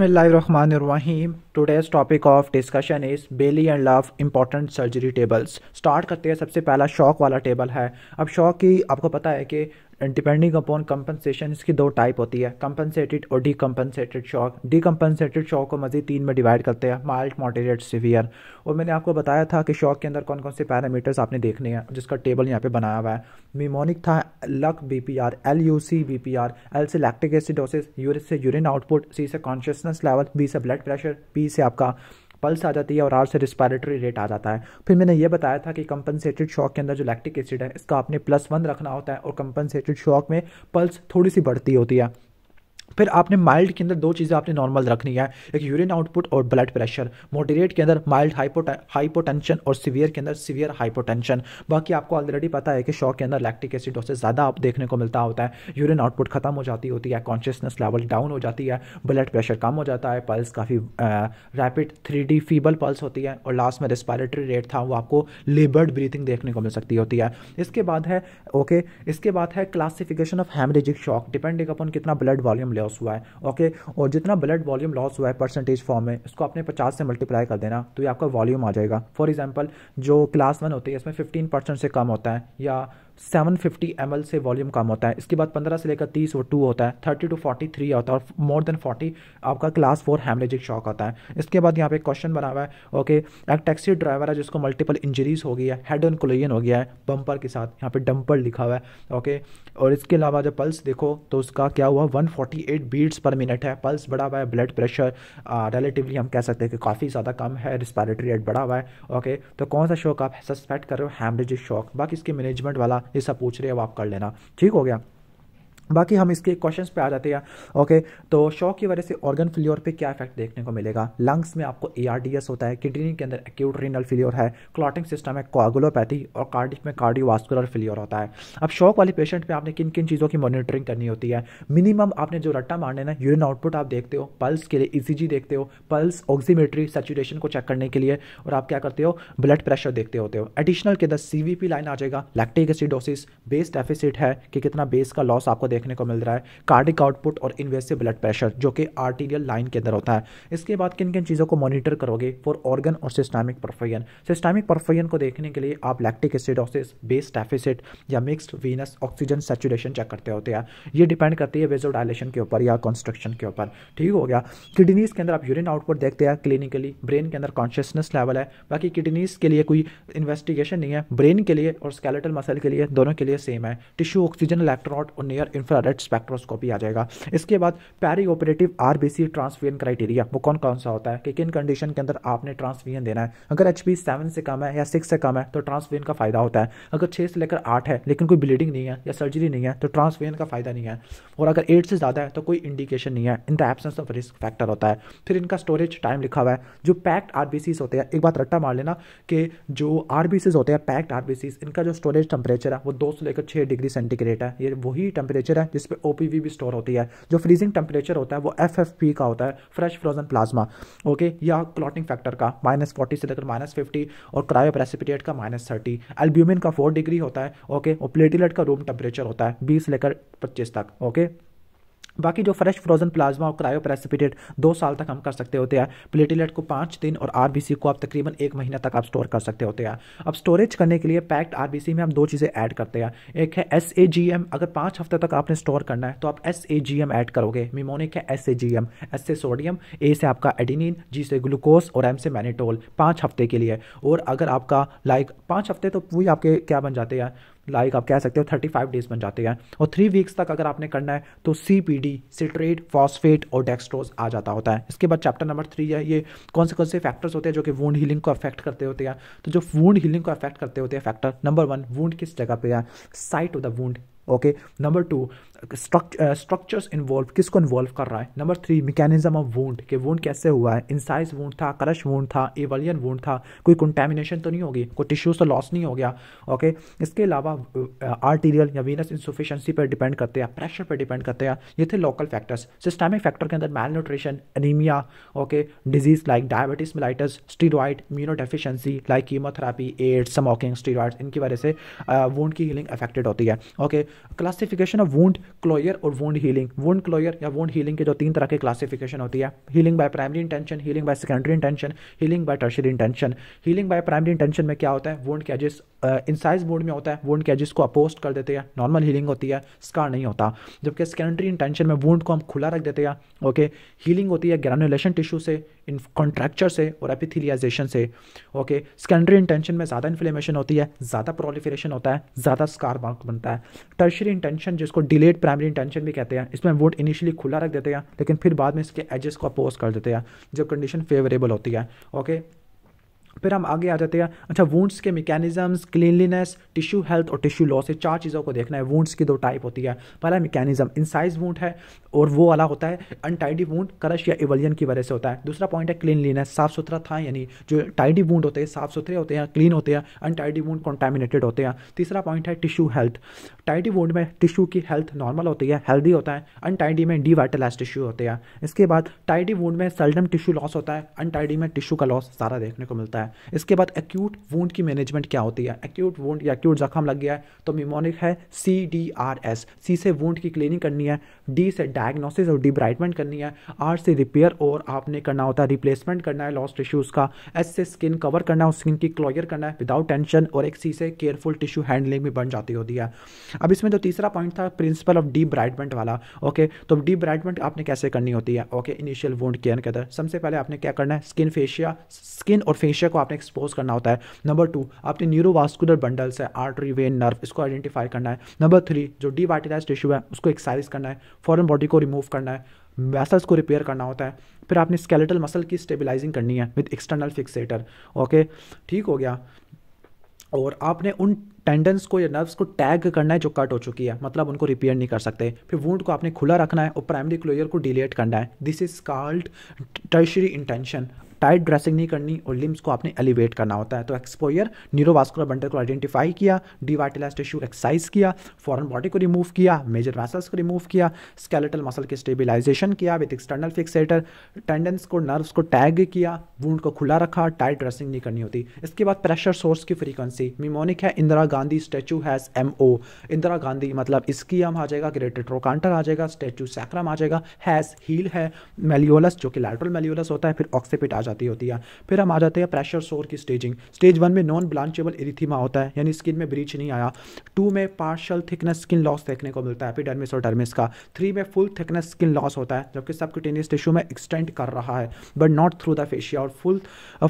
Rahman today's today's topic of discussion is Bailey and Love important surgery tables start करते हैं सबसे पहला शौक वाला टेबल है अब शौक की आपको पता है कि डिपेंडिंग अपॉन कंपनसेशन इसकी दो टाइप होती है कंपनसेटेड और decompensated shock decompensated shock को मजीद तीन में डिवाइड करते हैं माइल्ड मॉडरेट सीवियर और मैंने आपको बताया था कि शॉक के अंदर कौन कौन से पैरामीटर्स आपने देखने हैं जिसका टेबल यहाँ पे बनाया हुआ है मीमोनिक था luck B P R L U C B P R L से लैक्टिक एसिडोसिस यूरिस से यूरिन आउटपुट सी से कॉन्शियसनेस लेवल बी से ब्लड प्रेशर पी से आपका पल्स आ जाती है और आर से रिस्पायरेटरी रेट आ जाता है फिर मैंने ये बताया था कि कंपनसेटेड शॉक के अंदर जो लैक्टिक एसिड है इसका आपने प्लस वन रखना होता है और कंपनसेटेड शॉक में पल्स थोड़ी सी बढ़ती होती है फिर आपने माइल्ड के अंदर दो चीज़ें आपने नॉर्मल रखनी है एक यूरिन आउटपुट और ब्लड प्रेशर मोडरेट के अंदर माइल्ड हाइपोटेंशन और सीवियर के अंदर सीवियर हाइपोटेंशन बाकी आपको ऑलरेडी पता है कि शॉक के अंदर लैक्टिक एसिड से ज़्यादा आप देखने को मिलता होता है यूरिन आउटपुट खत्म हो जाती होती है कॉन्शियसनेस लेवल डाउन हो जाती है ब्लड प्रेशर कम हो जाता है पल्स काफ़ी रैपिड थ्री फीबल पल्स होती है और लास्ट में रेस्पायरेटरी रेट था वो आपको लेबर्ड ब्रीथिंग देखने को मिल सकती होती है इसके बाद है ओके इसके बाद है classification of haemorrhagic shock depending upon कितना ब्लड वॉल्यूम ले लॉस हुआ है ओके और जितना ब्लड वॉल्यूम लॉस हुआ है परसेंटेज फॉर्म में उसको आपने पचास से मल्टीप्लाई कर देना तो ये आपका वॉल्यूम आ जाएगा फॉर एग्जाम्पल जो क्लास वन होती है इसमें फिफ्टीन परसेंट से कम होता है या सेवन फिफ्टी एम से वॉल्यूम कम होता है इसके बाद पंद्रह से लेकर तीस वो टू होता है थर्टी टू फोर्टी थ्री होता है और मोर देन फोर्टी आपका क्लास फोर हेमरेजिक शॉक होता है इसके बाद यहाँ पे क्वेश्चन बना हुआ है ओके एक टैक्सी ड्राइवर है जिसको मल्टीपल इंजरीज हो गई है हेड एंड कोलिजन हो गया है बम्पर के साथ यहाँ पे डम्पर लिखा हुआ है ओके और इसके अलावा जब पल्स देखो तो उसका क्या हुआ एट बीट्स पर मिनट है पल्स बढ़ा हुआ है ब्लड प्रेशर रिलेटिवली हम कह सकते हैं कि काफ़ी ज़्यादा कम है रिस्पायरेटरी रेट बढ़ा हुआ है ओके तो कौन सा शौक आप सस्पेक्ट कर रहे हो हेमरेजिक शौक बाकी इसके मैनेजमेंट वाला ये सब पूछ रहे हैं अब आप कर लेना ठीक हो गया बाकी हम इसके क्वेश्चंस पे आ जाते हैं ओके तो शॉक की वजह से ऑर्गन फिल्योर पे क्या इफेक्ट देखने को मिलेगा लंग्स में आपको ए होता है किडनी के अंदर एक्यूट रीनल फिल्योर है क्लॉटिंग सिस्टम है कोगुलोपैथी और कार्डिक में कार्डियोवास्कुलर फेल्योर होता है अब शॉक वाले पेशेंट पे आपने किन किन चीज़ों की मॉनिटरिंग करनी होती है मिनिमम आपने जो रट्टा मारने ना यूरिन आउटपुट आप देखते हो पल्स के लिए ई देखते हो पल्स ऑक्सीमेट्री सेचुरेशन को चेक करने के लिए और आप क्या करते हो ब्लड प्रेशर देखते होते हो एडिशनल के अंदर सी लाइन आ जाएगा लैक्टिक एसिडोसिस बेस डेफिसिट है कि कितना बेस का लॉस आपको देखने को मिल रहा है कार्डिक आउटपुट और इनवेसिव ब्लड प्रेशर जो कि आर्टीरियल लाइन के अंदर होता है इसके बाद किन किन चीज़ों को मॉनिटर करोगे फॉर ऑर्गन और सिस्टामिक परफेयन सिस्टामिक परफेयन को देखने के लिए आप लैक्टिक एसिडोसिस बेस डेफिसिट या mixed venous oxygen saturation check करते होते हैं ये डिपेंड करती है वेजो डायलेशन के ऊपर या कंस्ट्रक्शन के ऊपर ठीक हो गया किडनीज के अंदर आप यूरिन आउटपुट देखते हैं क्लिनिकली ब्रेन के अंदर कॉन्शियसनेस लेवल है बाकी किडनीज के लिए कोई इन्वेस्टिगेशन नहीं है ब्रेन के लिए और स्केलेटल मसल के लिए दोनों के लिए सेम है टिश्यू ऑक्सीजन इलेक्ट्रॉन और नियर इन इंफ्रारेड स्पेक्ट्रोस्कोपी आ जाएगा इसके बाद perioperative R B C transfusion criteria वो कौन कौन सा होता है कि किन कंडीशन के अंदर आपने ट्रांसफियन देना है अगर एच पी सेवन से कम है या सिक्स से कम है तो ट्रांसफियन का फायदा होता है अगर छः से लेकर आठ है लेकिन कोई ब्लीडिंग नहीं है या सर्जरी नहीं है तो ट्रांसफियन का फायदा नहीं है और अगर एट से ज़्यादा है तो कोई इंडिकेशन नहीं है in the absence of risk factor होता है फिर इनका स्टोरेज टाइम लिखा हुआ है जो पैक्ड आर होते हैं एक बात रट्टा मार लेना कि जो आर होते हैं पैक्ड आर इनका जो स्टोरेज टेम्परेचर है वो दो से लेकर छः डिग्री सेंटीग्रेड है ये वही टेम्परेचर टेम्परेचर है जिसपे ओ भी स्टोर होती है जो फ्रीजिंग टेम्परेचर होता है वो एफ एफ पी का होता है फ्रेश फ्रोजन प्लाज्मा ओके या क्लॉटिंग फैक्टर का माइनस फोर्टी से लेकर माइनस फिफ्टी और क्रायो प्रेसिपिटेट का माइनस थर्टी एल्ब्यूमिन का फोर डिग्री होता है ओके और प्लेटिलेट का रूम टेम्परेचर होता है बीस लेकर पच्चीस तक ओके बाकी जो फ्रेश फ्रोजन प्लाज्मा और प्रेसिपिटेट दो साल तक हम कर सकते होते हैं प्लेटलेट को पाँच दिन और आर को आप तकरीबन एक महीना तक आप स्टोर कर सकते होते हैं अब स्टोरेज करने के लिए पैक्ड आर में हम दो चीज़ें ऐड करते हैं एक है एस अगर पाँच हफ्ते तक आपने स्टोर करना है तो आप एस ऐड करोगे मिमोनिक है एस एस से सोडियम ए से आपका एडिनिन जी से ग्लूकोज और एम से मैनीटोल पाँच हफ्ते के लिए और अगर आपका लाइक पाँच हफ्ते तो वही आपके क्या बन जाते हैं लाइक आप कह सकते हो थर्टी फाइव डेज बन जाते हैं और थ्री वीक्स तक अगर आपने करना है तो C P D citrate phosphate और डेक्सट्रोज आ जाता होता है इसके बाद चैप्टर नंबर थ्री है ये कौन से कौन से फैक्टर्स होते हैं जो कि वूड हीलिंग को अफेक्ट करते होते हैं तो जो वूड हीलिंग को अफेक्ट करते होते हैं फैक्टर नंबर वन वूड किस जगह पर है site of the wound okay number two structures involve किसको इन्वॉल्व कर रहा है number three mechanism of wound के वोंड कैसे हुआ है इनसाइज वोंड था क्रश वोंड था एवलियन वोंड था कोई कंटेमिनेशन तो नहीं होगी कोई टिश्यूज तो लॉस नहीं हो गया ओके इसके अलावा आर्टीरियल uh, या वीनस इंसुफिशेंसी पर डिपेंड करते हैं प्रेशर पर डिपेंड करते हैं ये थे लोकल फैक्टर्स सिस्टमिक फैक्टर के अंदर malnutrition anaemia okay disease like diabetes mellitus steroid immuno like chemotherapy AIDS smoking steroid इनकी वजह से वोंड uh, की हीलिंग अफेक्टेड होती है okay okay, classification of wound closure और वोंड हीलिंग वोंड क्लोयर या वोंड हीलिंग के जो तीन तरह के क्लासिफिकेशन होती है healing by primary intention healing by secondary intention healing by tertiary intention healing by primary intention में क्या होता है वोंड कैजेस इनसाइज वोंड में होता है वोंड कैजेस को अपोस्ट कर देते हैं नॉर्मल हीलिंग होती है स्कार नहीं होता जबकि सेकेंडरी इंटेंशन में वोंड को हम खुला रख देते हैं ओके हीलिंग होती है ग्रेनुलेशन टिश्यू से इन कॉन्ट्रैक्चर से और एपिथिलियाजेशन से ओके सेकेंडरी इंटेंशन में ज़्यादा इन्फ्लेमेशन होती है ज़्यादा प्रोलिफरेशन होता है ज़्यादा स्कार मार्क बनता है टर्शरी इंटेंशन जिसको डिलेड प्राइमरी इंटेंशन भी कहते हैं इसमें वोट इनिशियली खुला रख देते हैं लेकिन फिर बाद में इसके एजेस को अपोज कर देते हैं जब कंडीशन फेवरेबल होती है ओके फिर हम आगे आ जाते हैं अच्छा वूंड्स के मैकेनिज्म्स क्लीनलीनेस टिश्यू हेल्थ और टिश्यू लॉस ये चार चीज़ों को देखना है वूंड्स की दो टाइप होती है पहला मैकेनिज्म इनसाइज वूंड है और वो वाला होता है अनटाइडी वूंड क्रश या इवलियन की वजह से होता है दूसरा पॉइंट है क्लीनलीनेस साफ सुथरा था यानी जो टाइडी वूंड होते हैं साफ सुथरे होते हैं क्लीन होते हैं अनटाइडी वूंड कॉन्टामिनेटेड होते हैं तीसरा पॉइंट है टिश्यू हेल्थ टाइडी वूंड में टिश्यू की हेल्थ नॉर्मल होती है हेल्दी होता है अनटाइडी में डीवाइटलाइज टिश्यू होते हैं इसके बाद टाइडी वूंड में सेल्डम टिश्यू लॉस होता है अनटाइडी में टिश्यू का लॉस सारा देखने को मिलता है है इसके बाद एक्यूट वूंड की मैनेजमेंट क्या होती है एक्यूट वूंड या एक्यूट जख्म लग गया है तो म्यूमोनिक है C D R S C से वूंड की क्लीनिंग करनी है डी से डायग्नोसिस और डिब्राइटमेंट करनी है आर से रिपेयर और आपने करना होता है रिप्लेसमेंट करना है लॉस्ट टिश्यूज़ का एस से स्किन कवर करना है स्किन की क्लोयर करना है विदाउट टेंशन और एक सी से केयरफुल टिश्यू हैंडलिंग भी बन जाती होती है अब इसमें जो तीसरा पॉइंट था प्रिंसिपल ऑफ डिब्राइटमेंट वाला ओके तो डिब्राइटमेंट आपने कैसे करनी होती है ओके इनिशियल वोंड केयर के अंदर सबसे पहले आपने क्या करना है स्किन फेशिया स्किन और फेशिया को आपने एक्सपोज करना होता है नंबर टू आपने न्यूरोवास्कुलर बंडल्स है आर्टरी वेन नर्व इसको आइडेंटिफाई करना है नंबर थ्री जो डिवाइटिलाइज टिश्यू है उसको एक्सरसाइज करना है फॉरन बॉडी को रिमूव करना है मैसल्स को रिपेयर करना होता है फिर आपने स्केलेटल मसल की स्टेबिलाइजिंग करनी है विद एक्सटर्नल फिक्सेटर ओके ठीक हो गया और आपने उन टेंडेंस को या नर्व्स को टैग करना है जो कट हो चुकी है मतलब उनको रिपेयर नहीं कर सकते फिर वुंड को आपने खुला रखना है और प्राइमरी क्लोजर को डिलेट करना है this is called tertiary intention tight dressing नहीं करनी और लिम्स को आपने एलिवेट करना होता है तो एक्सपोयर न्यूरोवास्कुलर बंडल को आइडेंटिफाई किया डिवाइटिलाइज टिश्यू एक्सरसाइज किया फॉरन बॉडी को रिमूव किया मेजर मसल्स को रिमूव किया स्केलेटल मसल के स्टेबिलाइजेशन किया विद एक्सटर्नल फिक्सेटर टेंडेंस को नर्व्स को टैग किया वूड को खुला रखा टाइट ड्रेसिंग नहीं करनी होती इसके बाद प्रेशर सोर्स की फ्रीक्वेंसी मिमोनिक है Indira Gandhi statue has M O Indira Gandhi मतलब इसकी हम आ जाएगा ग्रेटर ट्रोकांटर आ जाएगा स्टैचू सैक्रम आ जाएगा हैज़ हील है मेलियोलस जो कि लैटरल मेलियोलस होता है फिर ऑक्सीपिट आ जाती होती है फिर हम आ जाते हैं प्रेशर सोर की स्टेजिंग स्टेज वन में नॉन ब्लांचेबल इरिथीमा होता है यानी स्किन में ब्रीच नहीं आया टू में पार्शल थिकनेस स्किन लॉस देखने को मिलता है एपिडर्मिस और डर्मिस का थ्री में फुल थिकनेस स्किन लॉस होता है जबकि सबक्यूटेनियस टिश्यू में एक्सटेंड कर रहा है but not through the fascia और फुल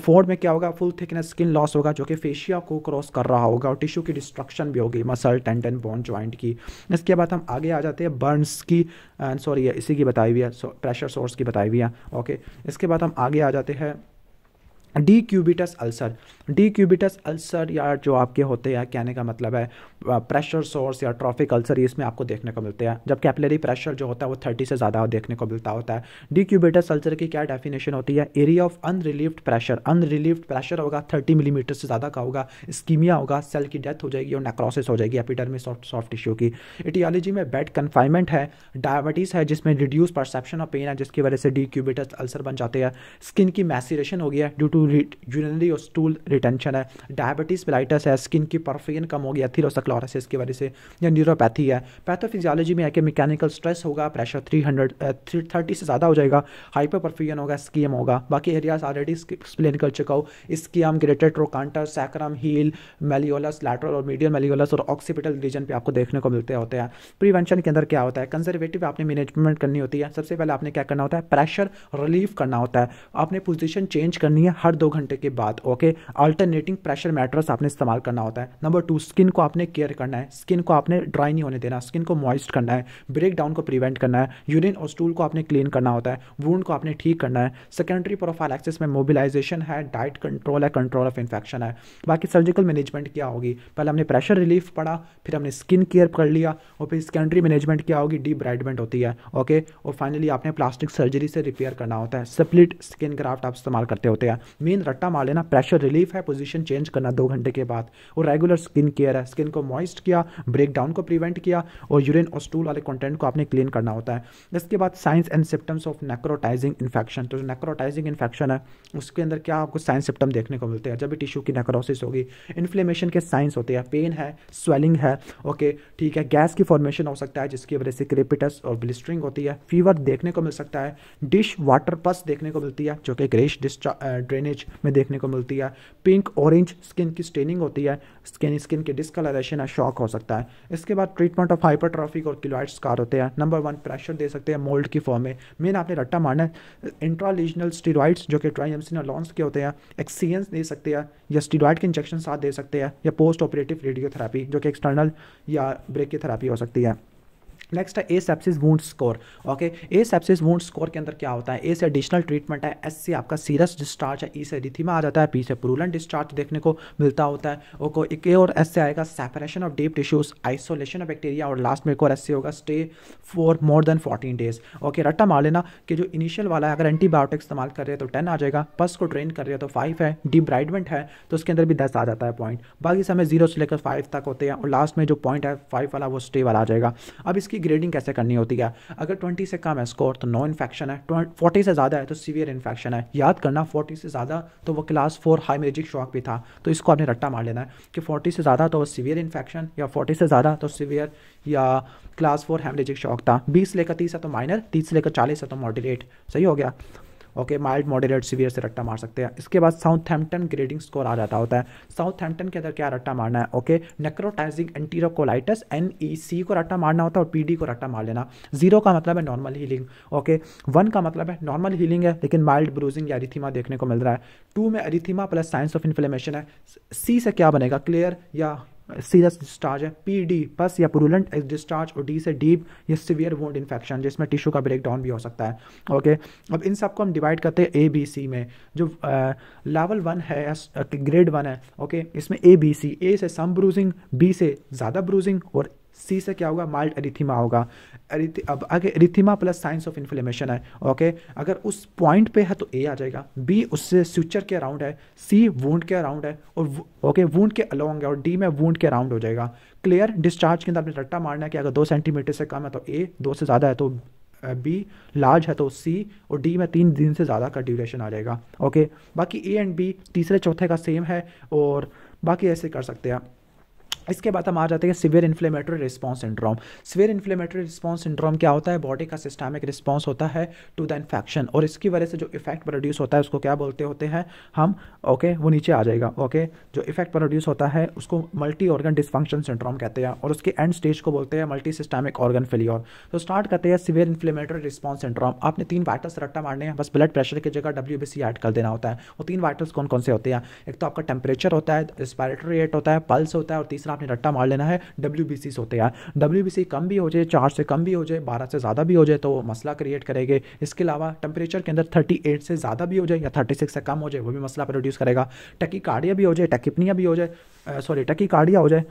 फोर्ड में क्या होगा फुल थिकनेस स्किन लॉस होगा जो कि फेशिया को क्रॉस कर रहा होगा और टिश्यू की डिस्ट्रक्शन भी होगी मसल टेंडन बॉन्ड ज्वाइंट की इसके बाद हम आगे आ जाते हैं बर्नस की सॉरी इसी की बताई हुई है प्रेशर सोर्स की बताई हुई है ओके इसके बाद हम आगे आ जाते हैं decubitus ulcer decubitus ulcer या जो आपके होते हैं कहने का मतलब है प्रेशर सोर्स या ट्रॉफिक अल्सर इसमें आपको देखने को मिलते हैं जब कैपिलरी प्रेशर जो होता है वो थर्टी से ज़्यादा देखने को मिलता होता है डी क्यूबिटस अल्सर की क्या डेफिनेशन होती है area of unrelieved pressure unrelieved pressure होगा थर्टी मिलीमीटर से ज़्यादा का होगा स्कीमिया होगा सेल की डेथ हो जाएगी और नेक्रोसिस हो जाएगी एपिटर में सॉफ्ट सॉफ्ट टिश्यू की इटियोलॉजी में बेड कन्फाइनमेंट है डायबिटीज़ है जिसमें रिड्यूस परसेप्शन ऑफ पेन है जिसकी वजह से डी क्यूबिटस अल्सर बन जाते हैं स्किन की मैसीरेशन हो गया ड्यू टू यूरिनरी और स्टूल रिटेंशन है डायबिटीज़ पेलाइटस है स्किन की परफेन कम होगी एथिरोसक्लोरसिस की वजह से या न्यूरोपैथी है पैथोफिजियोलॉजी में है कि मैकेनिकल स्ट्रेस होगा प्रेशर थ्री हंड्रेड थर्टी से ज़्यादा हो जाएगा हाइपर परफ्यूजन होगा स्कीम होगा बाकी एरियाज ऑलरेडी एक्सप्लेन कर चुका हूँ स्कीम greater trochanter sacrum heel malleolus lateral और मीडियल मेलियोलस और ऑक्सीपिटल रीजन पर आपको देखने को मिलते होते हैं प्रिवेंशन के अंदर क्या होता है कंजर्वेटिव आपने मैनेजमेंट करनी होती है सबसे पहले आपने क्या करना होता है प्रेशर रिलीफ करना होता है आपने पोजिशन चेंज करनी है हर दो घंटे के बाद ओके अल्टरनेटिंग प्रेशर मैट्रस आपने इस्तेमाल करना होता है नंबर टू स्किन को आपने केयर करना है स्किन को आपने ड्राई नहीं होने देना स्किन को मॉइस्ट करना है ब्रेक डाउन को प्रिवेंट करना है यूरिन और स्टूल को आपने क्लीन करना होता है वूड को आपने ठीक करना है सेकेंडरी प्रोफाइल एक्सेस में मोबिलाइजेशन है डाइट कंट्रोल है कंट्रोल ऑफ इन्फेक्शन है बाकी सर्जिकल मैनेजमेंट क्या होगी पहले हमने प्रेशर रिलीफ पढ़ा फिर हमने स्किन केयर कर लिया और फिर सेकेंडरी मैनेजमेंट क्या होगी ब्राइडमेंट होती है ओके और फाइनली आपने प्लास्टिक सर्जरी से रिपेयर करना होता है स्प्लिट स्किन ग्राफ्ट आप इस्तेमाल करते होते हैं मेन रट्टा मार लेना प्रेशर रिलीफ है पोजीशन चेंज करना दो घंटे के बाद और रेगुलर स्किन केयर है स्किन को मॉइस्ट किया ब्रेकडाउन को प्रिवेंट किया और यूरिन और स्टूल वाले कंटेंट को आपने क्लीन करना होता है इसके बाद signs and symptoms of necrotising infection तो नेक्रोटाइजिंग इन्फेक्शन है उसके अंदर क्या आपको साइंस सिम्टम देखने को मिलते हैं जब भी टिश्यू की नेक्रोसिस होगी इन्फ्लेमेशन के साइंस होते हैं पेन है स्वेलिंग है ओके ठीक है गैस की फॉर्मेशन हो सकता है जिसकी वजह से क्रेपिटस और ब्लिस्टरिंग होती है फीवर देखने को मिल सकता है डिश वाटर पस देखने को मिलती है जो कि ग्रेश डिस्ट्रा ड्रेन ड्रेनेज में देखने को मिलती है पिंक ऑरेंज स्किन की स्टेनिंग होती है स्किन स्किन के डिसकलरेशन या शॉक हो सकता है इसके बाद ट्रीटमेंट ऑफ हाइपरट्रॉफिक और किलोइड स्कार होते हैं नंबर वन प्रेशर दे सकते हैं मोल्ड की फॉर्म में मेन आपने रट्टा मारना है इंट्रालिजनल स्टीरॉइड्स जो कि ट्राइमसिन लॉन्स के होते हैं एक्सीएंस दे सकते हैं या स्टीरॉइड के इंजेक्शन साथ दे सकते हैं या पोस्ट ऑपरेटिव रेडियोथेरापी जो कि एक्सटर्नल या ब्रेक की थेरापी हो सकती है नेक्स्ट है asepsis wound score okay asepsis wound score के अंदर क्या होता है ए से एडिशनल ट्रीटमेंट है एस से आपका सीरस डिस्चार्ज है ई e से रिथिमा आ जाता है पी से पुरुलन डिस्चार्ज देखने को मिलता होता है ओके एक ए और एस से आएगा separation of deep tissues isolation of bacteria और लास्ट में एक और एस से होगा stay for more than fourteen days okay रट्टा मार लेना कि जो इनिशियल वाला है अगर एंटीबायोटिक इस्तेमाल कर रहे हैं तो टेन आ जाएगा पस को ट्रेन कर रहे हो तो फाइव है डिब्राइडमेंट है तो उसके अंदर भी दस आ जाता है पॉइंट बाकी समय जीरो से लेकर फाइव तक होते हैं और लास्ट में जो पॉइंट है फाइव वाला वो स्टे वाला आ जाएगा अब इसकी उसकी ग्रेडिंग कैसे करनी होती है अगर ट्वेंटी से कम है स्कोर तो नो इन्फेक्शन है फोर्टी से ज़्यादा है तो सीवियर इन्फेक्शन है याद करना फोर्टी से ज़्यादा तो वो क्लास फोर हाईमेजिक शॉक भी था तो इसको आपने रट्टा मार लेना है कि फोर्टी से ज़्यादा तो सीवियर इन्फेक्शन या फोर्टी से ज़्यादा तो सीवियर या क्लास फोर हेमरेजिक शॉक था बीस लेकर तीस है तो माइनर तीस लेकर चालीस है तो मॉडरेट सही हो गया ओके माइल्ड मॉडरेट सीवियर से रट्टा मार सकते हैं इसके बाद साउथ हेम्पटन ग्रेडिंग स्कोर आ जाता होता है साउथ हेम्पटन के अंदर क्या रट्टा मारना है okay necrotising enterocolitis N E C को रट्टा मारना होता है और पी डी को रट्टा मार लेना जीरो का मतलब है नॉर्मल हीलिंग ओके वन का मतलब है नॉर्मल हीलिंग है लेकिन माइल्ड ब्रूजिंग या अरिथीमा देखने को मिल रहा है टू में erythema plus signs of inflammation है सी से क्या बनेगा क्लियर या सीरस डिस्चार्ज है पी डी पस या पुरुलेंट डिस्चार्ज और डी से डीप या सीवियर वोट इन्फेक्शन जिसमें टिश्यू का ब्रेकडाउन भी हो सकता है ओके okay? अब इन सबको हम डिवाइड करते हैं ए बी सी में जो लेवल वन है ग्रेड वन है ओके okay? इसमें ए बी सी ए से सम ब्रूजिंग बी से ज़्यादा ब्रूजिंग और सी से क्या होगा माइल्ड एरिथीमा होगा एरिथी अब आगे erythema plus signs of inflammation है ओके अगर उस पॉइंट पे है तो ए आ जाएगा बी उससे स्यूचर के अराउंड है सी वूंड के अराउंड है और ओके वूंड के अलोंग है और डी में वूंड के अराउंड हो जाएगा क्लियर डिस्चार्ज के अंदर आपने रट्टा मारना है कि अगर दो सेंटीमीटर से कम है तो ए दो से ज़्यादा है तो बी लार्ज है तो सी और डी में तीन दिन से ज़्यादा का ड्यूरेशन आ जाएगा ओके बाकी ए एंड बी तीसरे चौथे का सेम है और बाकी ऐसे कर सकते हैं इसके बाद हम आ जाते हैं severe inflammatory response syndrome severe inflammatory response syndrome क्या होता है बॉडी का सिस्टमिक रिस्पॉन्स होता है टू द इन्फेक्शन और इसकी वजह से जो इफेक्ट प्रोड्यूस होता है उसको क्या बोलते होते हैं हम ओके okay, वो नीचे आ जाएगा ओके okay? जो इफेक्ट प्रोड्यूस होता है उसको मल्टी ऑर्गन डिस्फंक्शन सिंड्रोम कहते हैं और उसके एंड स्टेज को बोलते हैं मल्टी सिस्टमिक ऑर्गन फेलियर तो स्टार्ट करते हैं सिवियर इन्फ्लेमेटरी रिस्पॉन्स सिंड्रोम आपने तीन वाइटस रट्टा मारने हैं बस ब्लड प्रेशर की जगह डब्ल्यू ऐड कर देना होता है वो तीन वाइटस कौन कौन से होते हैं एक तो आपका टेम्परेचर होता है रेस्पायरेटरी रेट होता है पल्स होता है और तीसरा आपने रट्टा मार लेना है डब्ल्यू बी सीज हैं डब्ल्यू बी सी कम भी हो जाए चार से कम भी हो जाए बारह से ज़्यादा भी हो जाए तो मसला क्रिएट करेंगे इसके अलावा टेम्परेचर के अंदर थर्टी एट से ज़्यादा भी हो जाए या थर्टी सिक्स से कम हो जाए वो भी मसला प्रोड्यूस करेगा टकी कार्डिया भी हो जाए टकिपनिया भी हो जाए सॉरी टकी कार्डिया हो जाए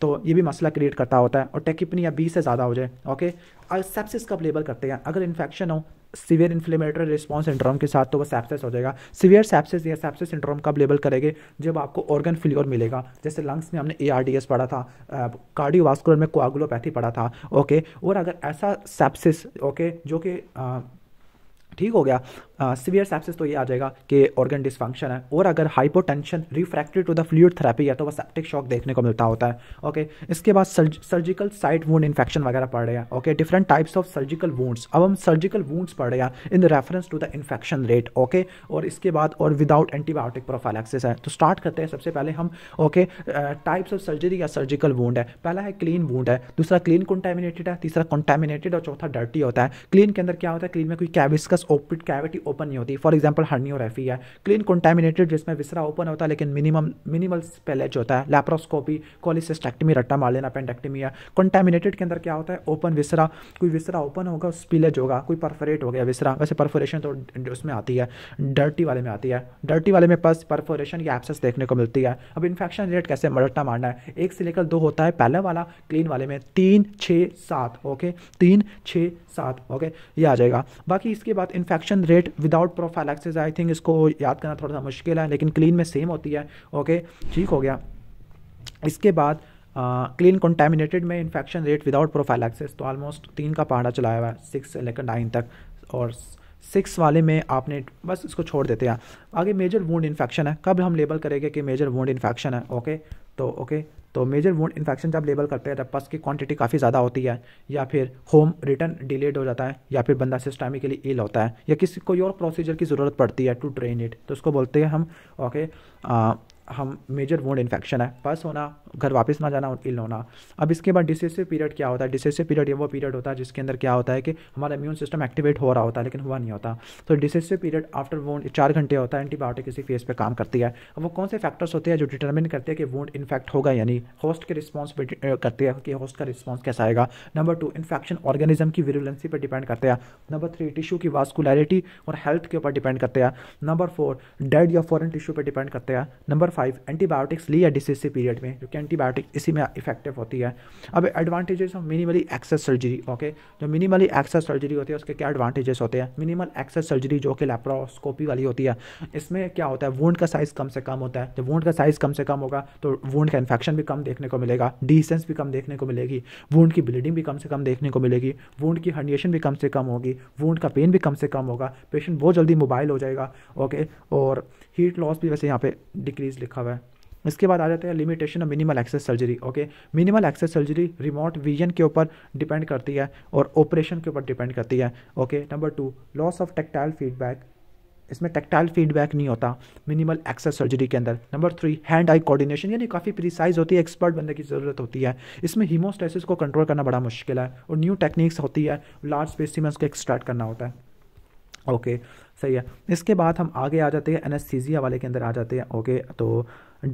तो ये भी मसला क्रिएट करता होता है और टेकिपनिया बी से ज़्यादा हो जाए ओके सेप्सिस कब लेबल करते हैं अगर इन्फेक्शन हो सीवियर इन्फ्लेमेटरी रिस्पॉन्स सिंड्रोम के साथ तो वह सेप्सिस हो जाएगा सीवियर सेप्सिस या सेप्सिस सिंड्रोम कब लेबल करेंगे जब आपको ऑर्गन फिल्योर मिलेगा जैसे लंग्स में हमने ए पढ़ा था कार्डियोवास्कुलर में कोआगुलोपैथी पढ़ा था ओके और अगर ऐसा सेप्सिस ओके जो कि ठीक हो गया सीवियर सेप्सिस तो ये आ जाएगा कि ऑर्गन डिसफंक्शन है और अगर hypotension refractory to the fluid therapy है तो वह सेप्टिक शॉक देखने को मिलता होता है ओके इसके बाद surge, surgical site wound infection वगैरह पड़ रहे हैं okay different types of surgical wounds अब हम सर्जिकल वूड्स पड़ रहे हैं in reference to the infection rate okay और इसके बाद और विदाउट एंटीबायोटिक प्रोफाइलैक्सिस है तो स्टार्ट करते हैं सबसे पहले हम ओके टाइप्स ऑफ सर्जरी या सर्जिकल वूड है पहला है क्लीन वूड है दूसरा क्लीन कॉन्टेमिनेटेड है तीसरा कॉन्टेमिनेटेड और चौथा डर्टी होता है क्लीन के अंदर क्या होता है क्लीन में कोई कैविस्कस ओपिड कैविटी ओपन नहीं होती फॉर एग्जाम्पल हर्नी और है क्लीन कॉन्टेमिनेटेड जिसमें विसरा ओपन होता है लेकिन मिनिमम मिनिमल स्पेलेज होता है लेप्रोस्कोपी कॉलिसिस्टेक्टमी रट्टा मार लेना पेंडेक्टमी है के अंदर क्या होता है ओपन विसरा कोई विसरा ओपन होगा स्पिलेज होगा कोई परफोरेट हो गया विसरा वैसे परफोरेशन तो उसमें आती है डर्टी वाले में आती है डर्टी वाले में पास परफोरेशन या एप्सेस देखने को मिलती है अब इन्फेक्शन रेट कैसे रट्टा मारना है एक से लेकर दो होता है पहले वाला क्लीन वाले में तीन छः सात ओके तीन छः सात ओके ये आ जाएगा बाकी इसके बाद infection rate without prophylaxis I think इसको याद करना थोड़ा सा मुश्किल है लेकिन क्लीन में सेम होती है ओके ठीक हो गया इसके बाद क्लीन कंटेमिनेटेड में इन्फेक्शन रेट विदाउट प्रोफाइलैक्सिस तो ऑलमोस्ट तीन का पहाड़ा चलाया हुआ है सिक्स से लेकर नाइन तक और सिक्स वाले में आपने बस इसको छोड़ देते हैं आगे मेजर वूड इन्फेक्शन है कब हम लेबल करेंगे कि मेजर वूड इन्फेक्शन है ओके तो ओके तो मेजर वोड इन्फेक्शन जब लेबल करते हैं तब तो पस की क्वांटिटी काफ़ी ज़्यादा होती है या फिर होम रिटर्न डिलेड हो जाता है या फिर बंदा लिए इल होता है या किसी कोई और प्रोसीजर की ज़रूरत पड़ती है टू ट्रेन इट तो उसको बोलते हैं हम ओके okay, हम मेजर वोड इन्फेक्शन है पस होना घर वापस ना जाना और इल होना अब इसके बाद डिसेसिव पीरियड क्या होता है डिसेसिव पीरियड ये वो पीरियड होता है जिसके अंदर क्या होता है कि हमारा इम्यून सिस्टम एक्टिवेट हो रहा होता है लेकिन हुआ नहीं होता तो डिसेसिव पीरियड आफ्टर वोड चार घंटे होता है एंटीबायोटिक इसी फेस पर काम करती है अब वो कौन से फैक्टर्स होते हैं जो डिटर्मिन करते हैं कि वोड इन्फेक्ट होगा यानी होस्ट के रिस्पॉन्स पर करते हैं कि होस्ट का रिस्पॉन्स कैसा आएगा नंबर टू इन्फेक्शन ऑर्गेनिज्म की विरुलेंसी पर डिपेंड करते हैं नंबर थ्री टिश्यू की वास्कुलरिटी और हेल्थ के ऊपर डिपेंड करते हैं नंबर फोर डेड या फॉरन टिश्यू पर डिपेंड करते हैं नंबर फाइव एंटीबायोटिक्स ली है डिसीज से पीरियड में जो कि एंटीबायोटिक्स इसी में इफेक्टिव होती है अब advantages of minimally access surgery okay जो मिनिमली एक्सेस सर्जरी होती है उसके क्या एडवांटेजेस होते हैं मिनिमल एक्सेस सर्जरी जो कि लेप्रोस्कोपी वाली होती है इसमें क्या होता है वोंड का साइज़ कम से कम होता है जब वोंड का साइज़ कम से कम होगा तो वोंड का इन्फेक्शन भी कम देखने को मिलेगा डिसेंस भी कम देखने को मिलेगी वोंड की ब्लीडिंग भी कम से कम देखने को मिलेगी वोंड की हर्निएशन भी कम से कम होगी वोंड का पेन भी कम से कम होगा पेशेंट बहुत जल्दी मोबाइल हो जाएगा ओके और हीट लॉस भी वैसे यहाँ पे डिक्रीज लिखा हुआ है इसके बाद आ जाते हैं limitation of minimal access surgery okay minimal access surgery remote vision के ऊपर डिपेंड करती है और ऑपरेशन के ऊपर डिपेंड करती है okay number two loss of tactile feedback इसमें टेक्टाइल फीडबैक नहीं होता मिनिमल एक्सेस सर्जरी के अंदर number three hand eye coordination यानी काफ़ी प्रिसाइज होती है एक्सपर्ट बंदे की ज़रूरत होती है इसमें हीमोस्टेसिस को कंट्रोल करना बड़ा मुश्किल है और न्यू टेक्निक्स होती है लार्ज स्पेसिमेंस को एक्सट्रैक्ट करना होता है ओके okay. सही है इसके बाद हम आगे आ जाते हैं एनेस्थीजिया वाले के अंदर आ जाते हैं ओके तो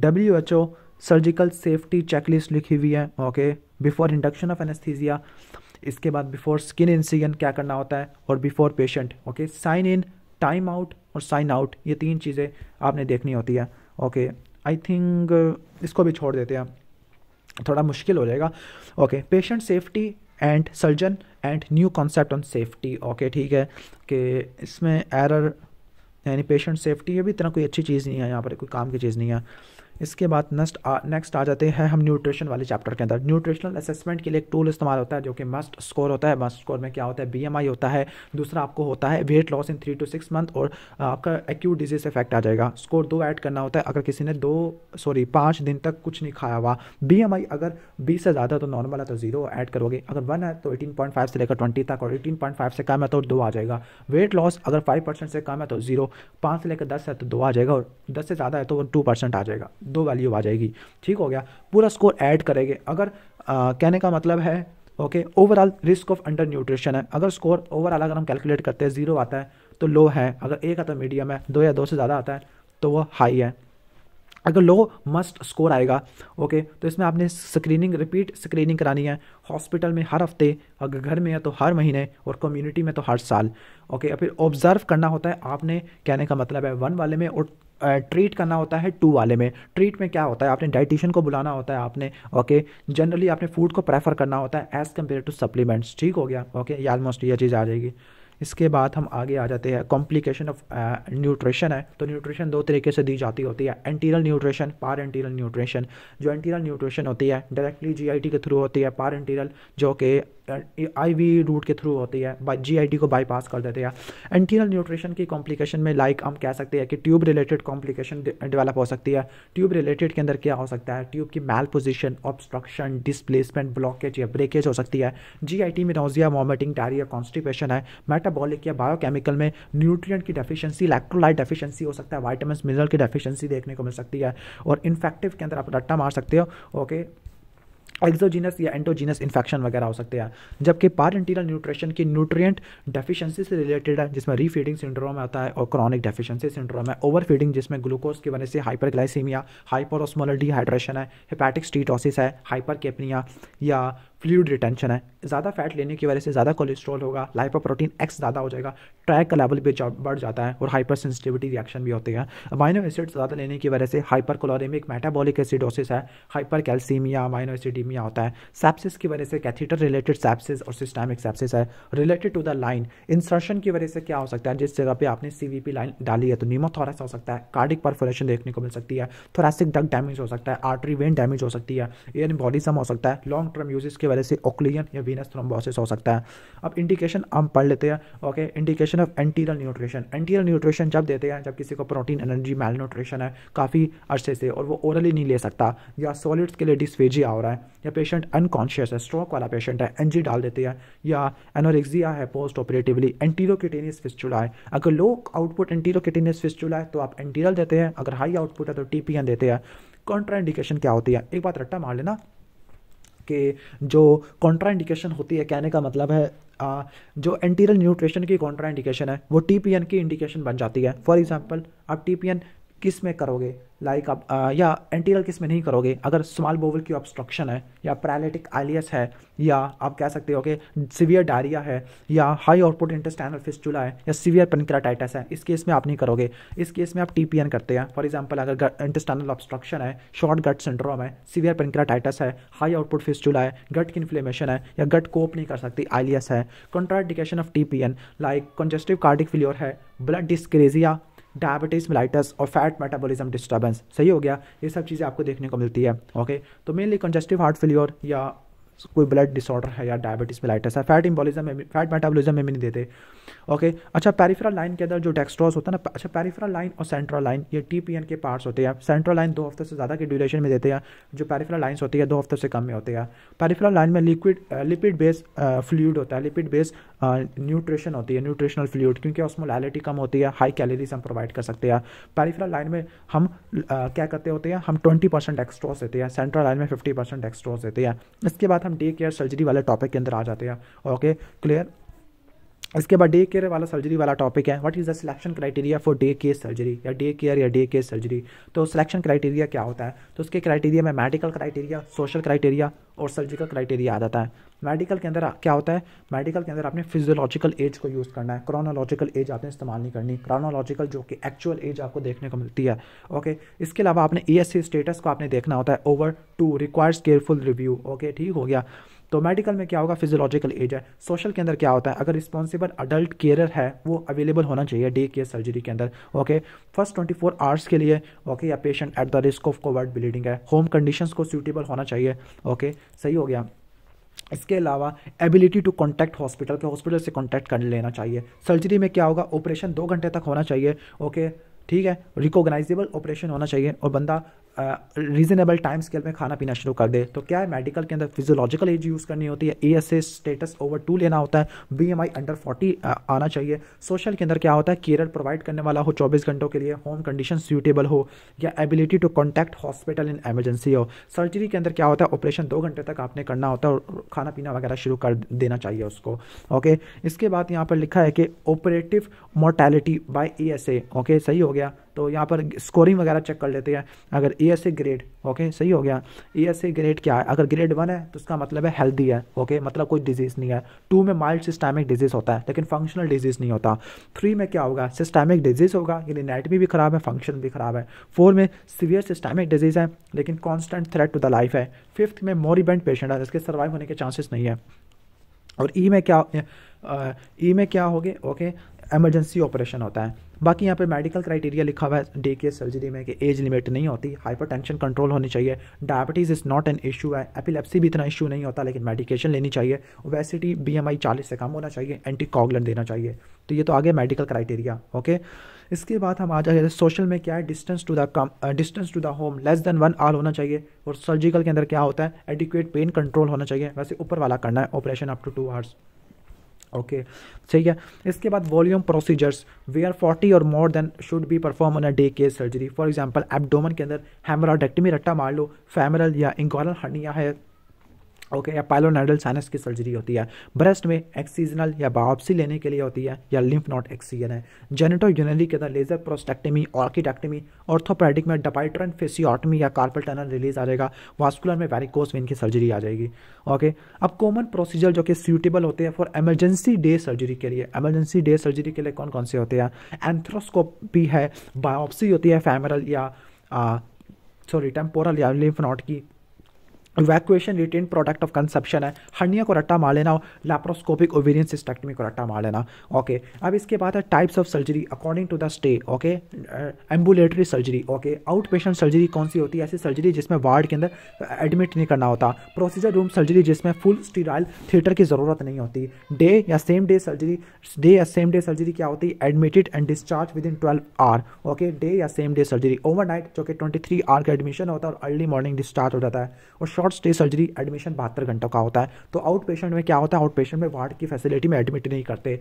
W H O surgical safety checklist लिखी हुई है okay before induction of anaesthesia इसके बाद बिफोर स्किन इंसिडेंट क्या करना होता है और before patient okay sign in time out और साइन आउट ये तीन चीज़ें आपने देखनी होती है ओके आई थिंक इसको भी छोड़ देते हैं थोड़ा मुश्किल हो जाएगा okay patient safety and surgeon and new concept on safety okay ठीक है कि इसमें एरर यानी पेशेंट सेफ्टी है भी इतना कोई अच्छी चीज़ नहीं है यहाँ पर कोई काम की चीज़ नहीं है इसके बाद नेक्स्ट नेक्स्ट आ जाते हैं हम न्यूट्रिशन वाले चैप्टर के अंदर न्यूट्रिशनल असेसमेंट के लिए एक टूल इस्तेमाल होता है जो कि मस्ट स्कोर होता है मस्ट स्कोर में क्या होता है बीएमआई होता है दूसरा आपको होता है weight loss in three to six month और आपका एक्यूट डिजीज इफेक्ट आ जाएगा स्कोर दो ऐड करना होता है अगर किसी ने दो सॉरी पाँच दिन तक कुछ नहीं खाया हुआ बी अगर बीस से ज़्यादा तो नॉर्मल है तो जीरो तो ऐड करोगे अगर वन है तो एटीन पॉइंट फाइव से लेकर ट्वेंटी तक और एटीन पॉइंट फाइव से कम है तो दो आ जाएगा वेट लॉस अगर फाइव परसेंट से कम है तो जीरो पाँच से लेकर दस है तो दो आ जाएगा और दस से ज़्यादा है तो वो टू परसेंट आ जाएगा दो वैल्यू आ जाएगी ठीक हो गया पूरा स्कोर ऐड करेंगे अगर आ, कहने का मतलब है okay overall risk of under nutrition है अगर स्कोर ओवरऑल अगर हम कैलकुलेट करते हैं जीरो आता है तो लो है अगर एक आता है मीडियम है दो या दो से ज़्यादा आता है तो वो हाई है अगर लो मस्ट स्कोर आएगा ओके तो इसमें आपने स्क्रीनिंग रिपीट स्क्रीनिंग करानी है हॉस्पिटल में हर हफ्ते अगर घर में है तो हर महीने और कम्युनिटी में तो हर साल ओके फिर ऑब्जर्व करना होता है आपने कहने का मतलब है वन वाले में और ट्रीट करना होता है टू वाले में ट्रीट में क्या होता है आपने डाइटिशियन को बुलाना होता है आपने ओके जनरली आपने फूड को प्रेफर करना होता है एज़ कम्पेयर टू सप्लीमेंट्स ठीक हो गया ओके ये ऑलमोस्ट ये चीज़ आ जाएगी इसके बाद हम आगे आ जाते हैं कॉम्प्लिकेशन ऑफ न्यूट्रिशन है तो न्यूट्रिशन दो तरीके से दी जाती होती है एंटीरल न्यूट्रिशन पार एंटीरल न्यूट्रिशन जो एंटीरल न्यूट्रिशन होती है डायरेक्टली जीआईटी के थ्रू होती है पार एंटीरल जो कि आई वी रूट के थ्रू होती है जी आई टी को बाईपास कर देते हैं एंटीरियल न्यूट्रिशन की कॉम्प्लिकेशन में लाइक हम कह सकते हैं कि ट्यूब रिलेटेड कॉम्प्लिकेशन डेवलप हो सकती है ट्यूब रिलेटेड के अंदर क्या हो सकता है ट्यूब की malposition obstruction displacement blockage या ब्रेकेज हो सकती है जी आई टी में नोजिया वॉमिटिंग डायरिया कॉन्स्टिपेशन है मेटाबॉलिक या बायोकेमिकल में न्यूट्रिएंट की डेफिशिएंसी इलेक्ट्रोलाइट डेफिशिएंसी हो सकता है वाइटामिन मिनरल की डेफिशिएंसी देखने को मिल सकती है और इन्फेक्टिव के अंदर आप रट्टा मार सकते हो ओके एक्जोजीनस या एंटोजीनस इन्फेक्शन वगैरह हो सकते हैं जबकि पार इंटीरियल न्यूट्रिशन की न्यूट्रिएंट डेफिशिएंसी से रिलेटेड है जिसमें रीफीडिंग सिंड्रोम आता है और क्रॉनिक डेफिशिएंसी सिंड्रोम है ओवर फीडिंग जिसमें ग्लूकोज की वजह से hyperglycaemia hyperosmolar dehydration है हेपेटिक स्टीटोसिस है हाइपर केपनिया या फ्लूड रिटेंशन है ज़्यादा फैट लेने की वजह से ज़्यादा कोलेस्ट्रॉल होगा लाइपोप्रोटीन एक्स ज़्यादा हो जाएगा ट्रैक का लेवल भी बढ़ जाता है और हाइपर सेंसिटिविटी रिएक्शन भी होती है अमाइनो एसिड ज़्यादा लेने की वजह से हाइपर कोलोरेमिक मेटाबॉलिक एसिडोसिस है हाइपर कैल्सीमिया अमाइनो एसिडीमिया होता है सेप्सिस की वजह से कैथीटर रिलेटेड सेप्सिस और सिस्टमिक सेप्सिस है related to the line insertion की वजह से क्या हो सकता है जिस जगह पर आपने सी लाइन डाली है तो नीमोथोरस हो सकता है कार्डिक परफोरेशन देखने को मिल सकती है थोरासिक डग डैमेज हो सकता है आर्टरी वेन डैमेज हो सकती है एयर बॉडीसम हो सकता है लॉन्ग टर्म यूजेस के इसके वजह से ओक्लिजन या वीनस थ्रोम्बोसिस हो सकता है अब इंडिकेशन हम पढ़ लेते हैं okay indication of enteral nutrition enteral nutrition जब देते हैं जब किसी को प्रोटीन एनर्जी मेल न्यूट्रिशन है काफ़ी अर्से से और वो ओरली नहीं ले सकता या सॉलिड्स के लिए डिस्फेजिया आ रहा है या पेशेंट अनकॉन्शियस है स्ट्रोक वाला पेशेंट है एनजी डाल देते हैं या एनोरिक्जिया है पोस्ट ऑपरेटिवली एंटीरोकिटेनियस फिस्चुला है अगर लो आउटपुट एंटीरोकिटेनियस फिस्चुला है तो आप एंटीरियल देते हैं अगर हाई आउटपुट है तो टीपीएन देते हैं कॉन्ट्राइंडिकेशन क्या होती है एक बात रट्टा मार लेना के जो कॉन्ट्राइंडिकेशन होती है कहने का मतलब है आ, जो एंटीरियल न्यूट्रिशन की कॉन्ट्राइंडिकेशन है वो टी की इंडिकेशन बन जाती है फॉर एग्जाम्पल आप टी किस में करोगे लाइक आप या एंटीरियल किस में नहीं करोगे अगर स्मॉल बोवल की ऑब्स्ट्रक्शन है या पैरालिटिक आइलियस है या आप कह सकते हो कि सीवियर डायरिया है या हाई आउटपुट इंटेस्टाइनल फिस्टुला है या सीवियर पेनक्राटाइटिस है इस केस में आप नहीं करोगे इस केस में आप टी करते हैं फॉर एग्जाम्पल अगर इंटेस्टाइनल ऑब्स्ट्रक्शन है शॉर्ट गट सिंड्रोम है सीवियर पेनक्राटाइटिस है हाई आउटपुट फिस्टुला है गट की इन्फ्लेमेशन है या गट कोप नहीं कर सकती आइलियस है contraindication of T like congestive cardiac failure है ब्लड डिस्क्रेजिया डायबिटीज़ मिलाइटस और फैट मेटाबॉलिज्म डिस्टर्बेंस सही हो गया ये सब चीज़ें आपको देखने को मिलती है ओके तो मेनली कंजेस्टिव हार्ट फेल्योर या कोई ब्लड डिसऑर्डर है या डायबिटीज़ मिलाइटस है फैट इम्बोलिज्म में फैट मेटाबॉलिज्म में भी नहीं देते ओके अच्छा पेरीफ्रल लाइन के अंदर जो डेक्सट्रोज होता है ना अच्छा पेरीफ्रल लाइन और सेंट्रल लाइन ये टी पी एन के पार्ट्स होते हैं सेंट्रल लाइन दो हफ्ते से ज़्यादा के ड्यूरेशन में देते हैं जो पेरीफ्रल लाइन्स होती है दो हफ्ते से कम में होते हैं पेरीफ्रल लाइन में लिक्विड लिपिड बेस फ्लूड होता है लिपिड बेस न्यूट्रिशन होती है न्यूट्रिशनल फ्लूड क्योंकि ऑस्मोलैलिटी कम होती है हाई कैलोरीज हम प्रोवाइड कर सकते हैं पेरीफ्रल लाइन में हम क्या करते होते हैं हम ट्वेंटी परसेंट डेक्सट्रोज देते हैं सेंट्रल लाइन में फिफ्टी परसेंट डेक्सट्रोज देते हैं इसके बाद हम डे केयर सर्जरी वाले टॉपिक के अंदर आ जाते हैं ओके क्लियर इसके बाद डे केयर वाला सर्जरी वाला टॉपिक है what is the selection criteria for day care surgery या डे केयर या डे केयर सर्जरी तो सिलेक्शन क्राइटेरिया क्या होता है तो उसके क्राइटेरिया में मेडिकल क्राइटेरिया सोशल क्राइटेरिया और सर्जिकल क्राइटेरिया आ जाता है मेडिकल के अंदर क्या होता है मेडिकल के अंदर आपने फिजियोलॉजिकल एज को यूज़ करना है क्रोनोलॉजिकल एज आपने इस्तेमाल नहीं करनी क्रोनोलॉजिकल जो कि एक्चुअल एज आपको देखने को मिलती है ओके इसके अलावा आपने ई e स्टेटस को आपने देखना होता है over two requires careful review okay ठीक हो गया तो मेडिकल में क्या होगा फिजियोलॉजिकल एज है सोशल के अंदर क्या होता है अगर रिस्पॉन्सिबल अडल्ट केयर है वो अवेलेबल होना चाहिए डे केयर सर्जरी के अंदर okay first twenty four hours के लिए ओके या patient at the risk of covert bleeding है होम कंडीशंस को सूटेबल होना चाहिए ओके सही हो गया इसके अलावा एबिलिटी टू कॉन्टैक्ट हॉस्पिटल के हॉस्पिटल से कॉन्टैक्ट कर लेना चाहिए सर्जरी में क्या होगा ऑपरेशन दो घंटे तक होना चाहिए ओके ठीक है रिकोगनाइजेबल ऑपरेशन होना चाहिए और बंदा रीजनेबल टाइम स्केल में खाना पीना शुरू कर दे तो क्या है मेडिकल के अंदर फिजियोलॉजिकल एज यूज़ करनी होती है A S A status over two लेना होता है B M I under forty आना चाहिए सोशल के अंदर क्या होता है केयर प्रोवाइड करने वाला हो चौबीस घंटों के लिए होम कंडीशन सूटेबल हो या ability to contact hospital in emergency हो सर्जरी के अंदर क्या होता है ऑपरेशन दो घंटे तक आपने करना होता है और खाना पीना वगैरह शुरू कर देना चाहिए उसको ओके इसके बाद यहाँ पर लिखा है कि operative mortality by E S A okay सही हो गया तो यहाँ पर स्कोरिंग वगैरह चेक कर लेते हैं अगर A S A grade okay सही हो गया ए एस ए ग्रेड क्या है अगर ग्रेड वन है तो उसका मतलब है हेल्दी है ओके मतलब कोई डिजीज़ नहीं है टू में माइल्ड सिस्टामिक डिजीज़ होता है लेकिन फंक्शनल डिजीज़ नहीं होता थ्री में क्या होगा सिस्टामिक डिजीज़ होगा यानी नेट भी खराब है फंक्शन भी खराब है फोर में सीवियर सिस्टेमिक डिजीज़ है लेकिन constant threat to the life है फिफ्थ में मोरीबेंट पेशेंट है जिसके सर्वाइव होने के चांसेस नहीं है और ई e में क्या ई e में क्या होगी ओके एमरजेंसी ऑपरेशन होता है बाकी यहाँ पे मेडिकल क्राइटेरिया लिखा हुआ है डे के सर्जरी में कि एज लिमिट नहीं होती हाइपरटेंशन कंट्रोल होनी चाहिए diabetes is not an issue है एपिलेप्सी भी इतना इशू नहीं होता लेकिन मेडिकेशन लेनी चाहिए ओबेसिटी बीएमआई 40 से कम होना चाहिए एंटी कॉगलन देना चाहिए तो ये तो आगे मेडिकल क्राइटेरिया ओके इसके बाद हम आ जाए सोशल में क्या है डिस्टेंस टू द कम distance to the home less than one hour होना चाहिए और सर्जिकल के अंदर क्या होता है एडिक्वेट पेन कंट्रोल होना चाहिए वैसे ऊपर वाला करना है operation up to two hours okay ठीक है इसके बाद वॉल्यूम प्रोसीजर्स वे आर फोर्टी और more than should be perform on a day care surgery for example abdomen के अंदर हेमराडेक्टमी रट्टा मार लो फैमरल या इंगोरल हर्निया है ओके या पायलोनाइडल साइनस की सर्जरी होती है ब्रेस्ट में एक्सीजनल या बायोप्सी लेने के लिए होती है या लिम्फ नॉट एक्सीजन है जेनेटो यूनरी के अंदर लेजर प्रोस्टेक्टेमी ऑर्किडेक्टेमी ऑर्थोपेडिक में डपाइट्रन फेसियोटमी या कार्पल टनल रिलीज आ जाएगा वास्कुलर में वैरिकोस में की सर्जरी आ जाएगी ओके अब कॉमन प्रोसीजर जो कि सूटेबल होते हैं फॉर एमरजेंसी डे सर्जरी के लिए एमरजेंसी डे सर्जरी के लिए कौन कौन से होते हैं एंथ्रोस्कोपी है बायोप्सी होती है फैमरल या सॉरी टेम्पोरल या लिम्फ नॉट की evacuation retained product of conception है हर्निया को रट्टा मार लेना लैप्रोस्कोपिक ओवेरियन सिस्टेक्टमी को रट्टा मार लेना ओके अब इसके बाद है types of surgery according to the stay okay ambulatory surgery okay out patient surgery कौन सी होती है ऐसी सर्जरी जिसमें वार्ड के अंदर एडमिट नहीं करना होता प्रोसीजर रूम सर्जरी जिसमें फुल स्टीराइल थिएटर की ज़रूरत नहीं होती डे या सेम डे सर्जरी डे या सेम डे सर्जरी क्या होती है admitted and discharge within twelve hour okay day या सेम डे सर्जरी नाइट जो कि ट्वेंटी थ्री आवर का एडमिशन होता है और अर्ली मॉर्निंग डिस्चार्ज हो जाता है और short short stay surgery admission बहत्तर घंटों का होता है तो आउट पेशेंट में क्या होता है आउट पेशेंट में वार्ड की फैसिलिटी में एडमिट नहीं करते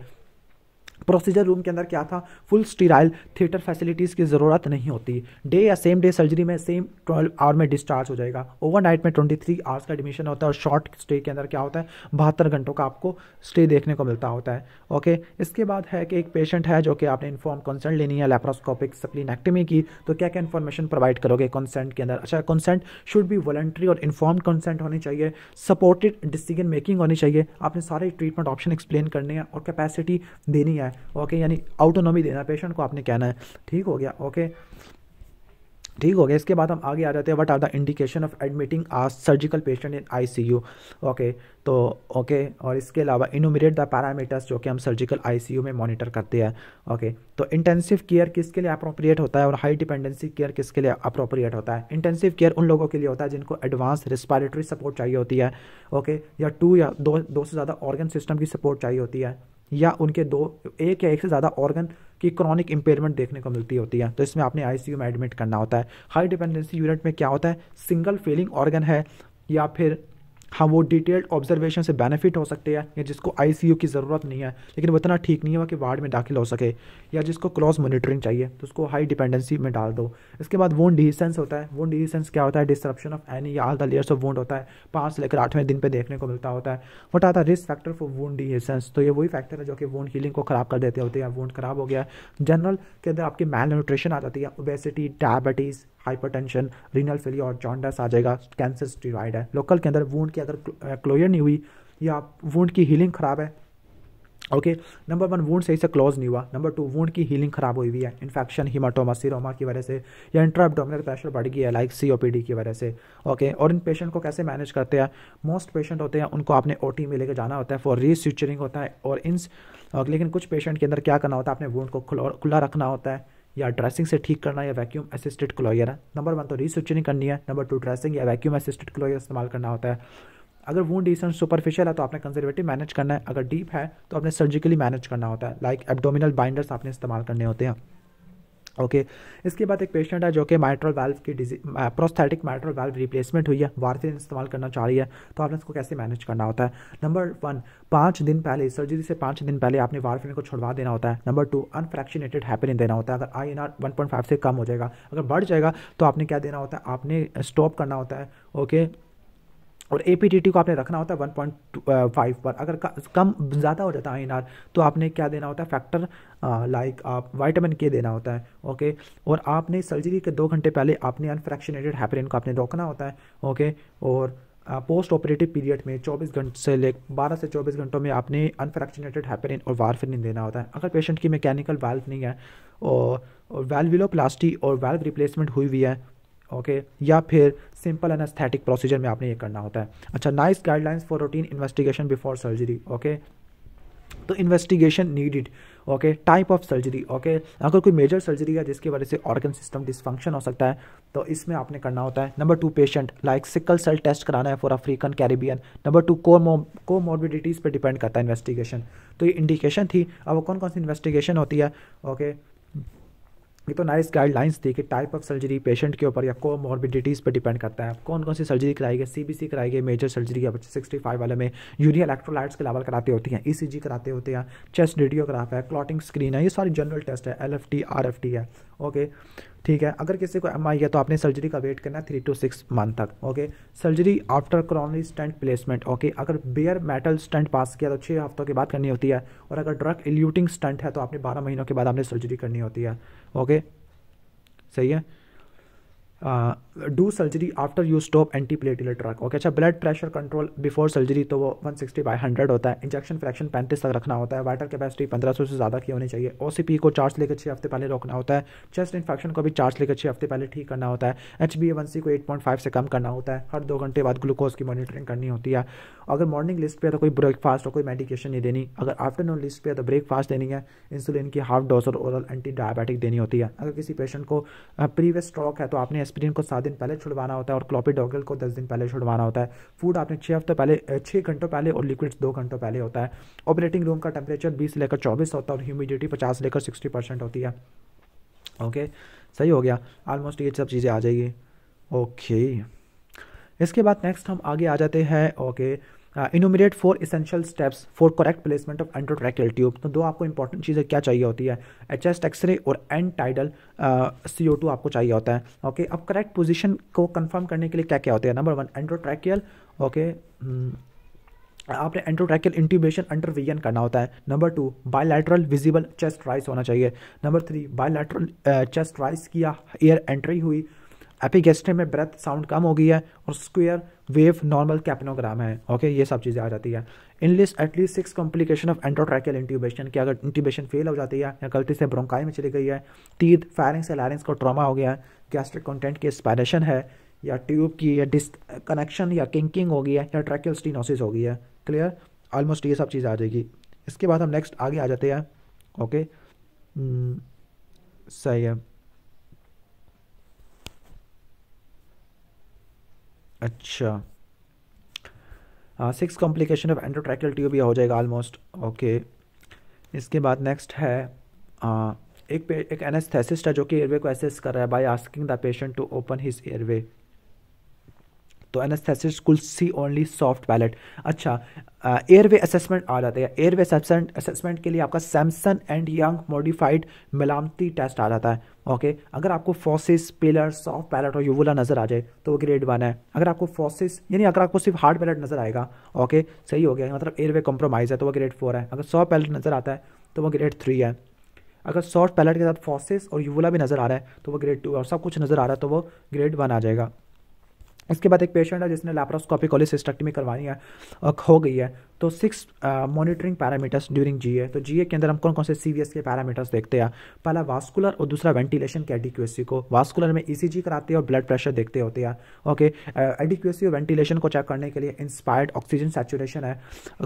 प्रोसीजर रूम के अंदर क्या था फुल स्टीराइल थिएटर फैसिलिटीज़ की ज़रूरत नहीं होती डे या सेम डे सर्जरी में सेम ट्वेल्व आवर में डिस्चार्ज हो जाएगा ओवरनाइट में ट्वेंटी थ्री आवर्स का एडमिशन होता है और शॉर्ट स्टे के अंदर क्या होता है बहत्तर घंटों का आपको स्टे देखने को मिलता होता है ओके इसके बाद है कि एक पेशेंट है जो कि आपने इन्फॉर्म कंसेंट लेनी है लेप्रोस्कोपिक एक्टिमी की तो क्या क्या इन्फॉर्मेशन प्रोवाइड करोगे कंसेंट के अंदर अच्छा कंसेंट शुड बी वॉलेंट्री और इन्फॉर्म कंसेंट होनी चाहिए सपोर्टेड डिसीजन मेकिंग होनी चाहिए आपने सारे ट्रीटमेंट ऑप्शन एक्सप्लेन करने हैं और कैपेसिटी देनी है ओके यानी ऑटोनॉमी देना पेशेंट को आपने कहना है ठीक हो गया ओके ठीक हो गया इसके बाद हम आगे आ जाते हैं what are the indication of admitting a surgical patient in ICU okay तो ओके okay, और इसके अलावा इनोमिनेट द पैरामीटर्स जो कि हम सर्जिकल आईसीयू में मॉनिटर करते हैं ओके okay, तो इंटेंसिव केयर किसके लिए अप्रोप्रिएट होता है और हाई डिपेंडेंसी केयर किसके लिए अप्रोप्रिएट होता है इंटेंसिव केयर उन लोगों के लिए होता है जिनको एडवांस रिस्पायरेटरी सपोर्ट चाहिए होती है ओके okay, या टू या दो दो से ज़्यादा ऑर्गन सिस्टम की सपोर्ट चाहिए होती है या उनके दो एक या एक से ज़्यादा ऑर्गन की क्रॉनिक इंपेयरमेंट देखने को मिलती होती है तो इसमें आपने आई में एडमिट करना होता है हाई डिपेंडेंसी यूनिट में क्या होता है सिंगल फेलिंग ऑर्गन है या फिर हाँ वो डिटेल्ड ऑब्जर्वेशन से बेनिफिट हो सकते हैं या जिसको आई की ज़रूरत नहीं है लेकिन वो इतना ठीक नहीं है कि वार्ड में दाखिल हो सके या जिसको क्रॉस मॉनिटरिंग चाहिए तो उसको हाई डिपेंडेंसी में डाल दो इसके बाद वोन डिसेंस होता है वोन डिसेंस क्या होता है डिस्ट्रप्शन ऑफ एनी या all the layers of wound होता है पाँच से लेकर आठवें दिन पर देखने को मिलता होता है वट आता है रिस्क फैक्टर फॉर वोन डिसेंस तो ये वही फैक्टर है जो कि वोन हीलिंग को ख़राब कर देते होते हैं वोड ख़राब हो गया जनरल के अंदर आपकी मेल न्यूट्रिशन आ जाती है obesity diabetes hypertension renal failure और जॉन्डस आ जाएगा कैंसर स्टीरॉयड है लोकल के अंदर वूड की अगर क्लोयर नहीं हुई या वूड की हीलिंग खराब है ओके नंबर वन वूड सही से क्लोज नहीं हुआ नंबर टू वूड की हीलिंग खराब हुई हुई है इन्फेक्शन हिमाटोमा सिरोमा की वजह से या इंट्रा एबडोमिनल प्रेशर बढ़ गया है लाइक सीओपीडी की वजह से ओके okay, और इन पेशेंट को कैसे मैनेज करते हैं मोस्ट पेशेंट होते हैं उनको आपने ओ में लेकर जाना होता है फॉर रीस्यूचरिंग होता है और इन लेकिन कुछ पेशेंट के अंदर क्या करना होता है आपने वूड को खुला रखना होता है या ड्रेसिंग से ठीक करना या वैक्यूम असिस्टेड क्लोयर है नंबर वन तो रीस्विचिंग करनी है नंबर टू ड्रेसिंग या वैक्यूम असिस्टेड क्लोयर इस्तेमाल करना होता है अगर वो डिसन सुपरफिशियल है तो आपने कंजर्वेटिव मैनेज करना है अगर डीप है तो आपने सर्जिकली मैनेज करना होता है लाइक एबडोमिनल बाइंडर्स आपने इस्तेमाल करने होते हैं ओके okay. इसके बाद एक पेशेंट है जो कि माइट्रल वाल्व की disease prosthetic mitral valve replacement हुई है वारफिन इस्तेमाल करना चाह रही है तो आपने इसको कैसे मैनेज करना होता है नंबर वन पाँच दिन पहले सर्जरी से पाँच दिन पहले आपने वारफिन को छुड़वा देना होता है नंबर टू अनफ्रैक्शनेटेड हैपनिंग देना होता है अगर I N R one point five से कम हो जाएगा अगर बढ़ जाएगा तो आपने क्या देना होता है आपने स्टॉप करना होता है ओके okay. और ए को आपने रखना होता है वन पॉइंट फाइव पर अगर कम ज़्यादा हो जाता है आई तो आपने क्या देना होता है फैक्टर लाइक uh, आप वाइटामिन के देना होता है ओके और आपने सर्जरी के दो घंटे पहले आपने अनफ्रैक्शनेटेड हैपरिन को आपने रोकना होता है ओके और पोस्ट ऑपरेटिव पीरियड में 24 घंटे से ले 12 से 24 घंटों में आपने अनफ्रैक्शनेटेड हैपरिन और वारफिन देना होता है अगर पेशेंट की मैकेनिकल वाल्व नहीं है और, और और वेल्व रिप्लेसमेंट हुई हुई है ओके या फिर सिंपल एनास्थेटिक प्रोसीजर में आपने ये करना होता है अच्छा nice guidelines for routine investigation before surgery okay तो investigation needed okay type of surgery okay अगर कोई मेजर सर्जरी है जिसकी वजह से ऑर्गन सिस्टम डिसफंक्शन हो सकता है तो इसमें आपने करना होता है number two patient like sickle cell test कराना है for African Caribbean number two को कोमोबिडिटीज़ पर डिपेंड करता है इन्वेस्टिगेशन तो ये इंडिकेशन थी अब कौन कौन सी इन्वेस्टिगेशन होती है ओके okay, ये तो नाइस गाइडलाइंस थी कि टाइप ऑफ सर्जरी पेशेंट के ऊपर या को मॉर्बिडिटीज़ पर डिपेंड करता है आप कौन कौन सी सर्जरी कराई गई सी बी सी कराई गई मेजर सर्जरी या बच्चे सिक्सटी फाइव वाले में यूनियन इलेक्ट्रोलाइट्स के लेवल कराते होती हैं ई सी जी कराते होते हैं चेस्ट e रेडियोग्राफ है क्लॉटिंग स्क्रीन है ये सारी जनरल टेस्ट है L F T R F T है ओके ठीक है अगर किसी को एम आई है तो आपने सर्जरी का वेट करना है थ्री टू सिक्स मंथ तक okay surgery after coronary stent placement okay अगर बेयर मेटल स्टेंट पास किया तो छः हफ्तों के बाद करनी होती है और अगर ड्रग एल्यूटिंग स्टेंट है तो आपने बारह महीनों के बाद आपने सर्जरी करनी होती है ओके सही है do surgery after you stop anti platelet drug okay अच्छा blood pressure control before surgery तो वो 160 सिक्सटी बाई हंड्रेड होता है इंजेक्शन फ्रैक्शन पैंतीस तक रखना होता है वाटर कैपेसिटी सौ से ज़्यादा की होनी चाहिए ओ को चार्ज लेकर छः हफ्ते पहले रोकना होता है चेस्ट इन्फेक्शन को भी चार्ज लेकर छः हफ्ते पहले ठीक करना होता है एच बी वन सी को एट पॉइंट फाइव से कम करना होता है हर दो घंटे बाद ग्लूकोज की मॉनिटरिंग करनी होती है अगर मॉर्निंग लिस्ट पर तो कोई ब्रेकफास्ट और कोई मेडिकेशन नहीं देनी अगर आफ्टरनून लिस्ट पर तो ब्रेकफास्ट देनी है इंसुलिन की हाफ डोज और ओरल एंटी डायबिटिक देनी होती है अगर किसी पेशेंट को प्रीवियस स्ट्रोक है तो आपने एस्पिरिन को साथ दिन पहले छुड़वाना होता है और क्लॉपी डॉगल को दस दिन पहले छुड़वाना होता है फूड आपने छः हफ्ते पहले छः घंटों पहले और लिक्विड्स दो घंटों पहले होता है ऑपरेटिंग रूम का टेम्परेचर बीस लेकर चौबीस होता है और ह्यूमिडिटी पचास लेकर सिक्सटी परसेंट होती है ओके सही हो गया ऑलमोस्ट ये सब चीज़ें आ जाएगी ओके इसके बाद नेक्स्ट हम आगे आ जाते हैं okay okay, enumerate four essential steps for correct placement of endotracheal tube तो दो आपको इंपॉर्टेंट चीज़ें क्या चाहिए होती है एच एस एक्सरे और end tidal C O two आपको चाहिए होता है ओके okay, अब करेक्ट पोजिशन को कन्फर्म करने के लिए क्या क्या होता है नंबर वन एंट्रोट्रैक्यल ओके आपने एंट्रोट्रैकियल इंट्यूबेशन अंडरविजन करना होता है number two bilateral visible chest rise होना चाहिए number three bilateral chest rise किया एयर एंट्री हुई एपिगेस्ट्रे में ब्रेथ साउंड कम हो गई है और स्क्वेयर वेव नॉर्मल कैपनोग्राम है ओके ये सब चीज़ें आ जाती है enlist at least six complication of endotracheal intubation की अगर इंट्यूबेशन फेल हो जाती है या गलती से ब्रोंकाई में चली गई है तीत फायरिंग से लैरिंग्स को ट्रामा हो गया है गैस्ट्रिक कंटेंट की एक्सपायरेशन है या ट्यूब की या डिस कनेक्शन या किंकिंग हो गई है या ट्रैकल स्टीनोसिस हो गई है क्लियर ऑलमोस्ट ये सब चीज़ आ जाएगी इसके बाद हम नेक्स्ट आगे आ जाते हैं ओके hmm, सही है अच्छा six complication of endotracheal tube यह हो जाएगा ऑलमोस्ट ओके इसके बाद नेक्स्ट है आ, एक एक एनेस्थेसिस्ट है जो कि एयरवे को एसेस कर रहा है by asking the patient to open his airway तो anaesthetist could see only soft palate अच्छा एयरवे असेसमेंट आ जाता है एयरवे असेसमेंट के लिए आपका Samson and Young modified Mallampati test आ जाता है ओके अगर आपको फोसिस पिलर सॉफ्ट पैलेट और यूवला नज़र आ जाए तो वो ग्रेड वन है अगर आपको फोसिस यानी अगर आपको सिर्फ हार्ड पैलेट नज़र आएगा ओके सही हो गया मतलब एयरवे कॉम्प्रोमाइज़ है तो वो ग्रेड फोर है अगर सॉफ्ट पैलेट नज़र आता है तो वो ग्रेड थ्री है अगर सॉफ्ट पैलेट के साथ फोसिस और यूवुला भी नज़र आ रहा है तो वो ग्रेड टू और सब कुछ नज़र आ रहा है तो वो ग्रेड वन आ जाएगा इसके बाद एक पेशेंट है जिसने लेप्रोस्कोपिक कोलिसिस्टेक्टमी करवानी है हो गई है तो six monitoring parameters during GA तो जीए के अंदर हम कौन कौन से सीवीएस के पैरामीटर्स देखते हैं पहला वास्कुलर और दूसरा वेंटिलेशन के एडिक्यूसी को वास्कुलर में ईसीजी e कराते हैं और ब्लड प्रेशर देखते होते हैं ओके एडिक्यूसी uh, और वेंटिलेशन को चेक करने के लिए इंस्पायर्ड ऑक्सीजन सैचुरेशन है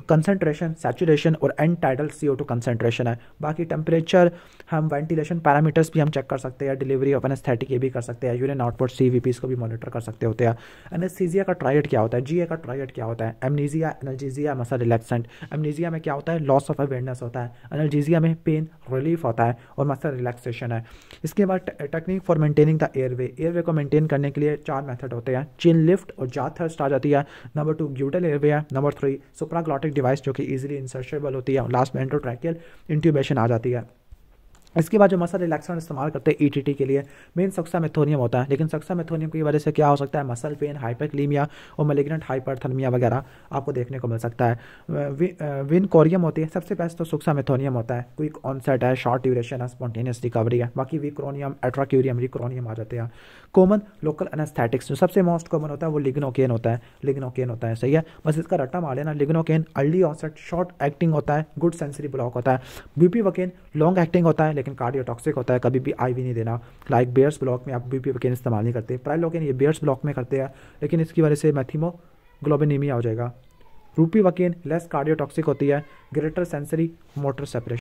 कंसनट्रेशन सैचुरेशन और end tidal C O concentration है बाकी टेम्परेचर हम वेंटिलेशन पैरामीटर्स भी हम चेक कर सकते हैं डिलीवरी ऑफ एनेस्थेटिक ये भी कर सकते हैं यूरिन आउटपुट सी वी को भी मॉनिटर कर सकते होते हैं एनेस्थीजिया का ट्राइड क्या होता है जीए का ट्रायट क्या होता है amnesia analgesia muscle relaxant amnesia में क्या होता है लॉस ऑफ अवेयरनेस होता है एनर्जीजिया में पेन रिलीफ होता है और मसल रिलैक्सेशन है इसके बाद technique for maintaining the airway airway को मेंटेन करने के लिए चार मेथड होते हैं चिन लिफ्ट और जा थर्स्ट आ जाती है नंबर टू ग्यूटल एयरवे है नंबर थ्री सुपराग्लॉटिक डिवाइस जो कि ईजिली इंसर्शेबल होती है लास्ट में एंट्रोट्रैकियल इंट्यूबेशन आ जाती है इसके बाद जो मसल रिलैक्सेंट इस्तेमाल करते हैं ईटीटी e के लिए मेन सक्सा मेथोनियम होता है लेकिन सक्सा मेथोनियम की वजह से क्या हो सकता है मसल पेन हाइपरक्लीमिया और मेलेग्नेंट हाइपरथर्मिया वगैरह आपको देखने को मिल सकता है वि, विन कोरियम होती है सबसे बेस्ट तो सक्सा मेथोनियम होता है क्विक ऑनसेट है शॉर्ट ड्यूरेशन है स्पॉन्टेनियस रिकवरी है बाकी विक्रोनियम एट्राक्यूरियम रिक्रोनियम आ जाते हैं कॉमन लोकल एनास्थेटिक्स जो सबसे मोस्ट कॉमन होता है वो लिग्नोकेन होता है लिग्नोकेन होता है सही है बस इसका रट्टा मार लेना lignocaine early onset short acting होता है गुड सेंसरी ब्लॉक होता है बीपी वकेन लॉन्ग एक्टिंग होता है लेकिन कार्डियोटॉक्सिक होता है कभी भी आई नहीं देना लाइक बेयर्स ब्लॉक में आप बीपी वकेन इस्तेमाल नहीं करते प्राइलोकेन ये बेयर्स ब्लॉक में करते हैं लेकिन इसकी वजह से मैथीमो ग्लोबिनीमिया हो जाएगा रूपी वकेन लेस कार्डियोटॉक्सिक होती है ग्रेटर सेंसरी मोटर सेपरेशन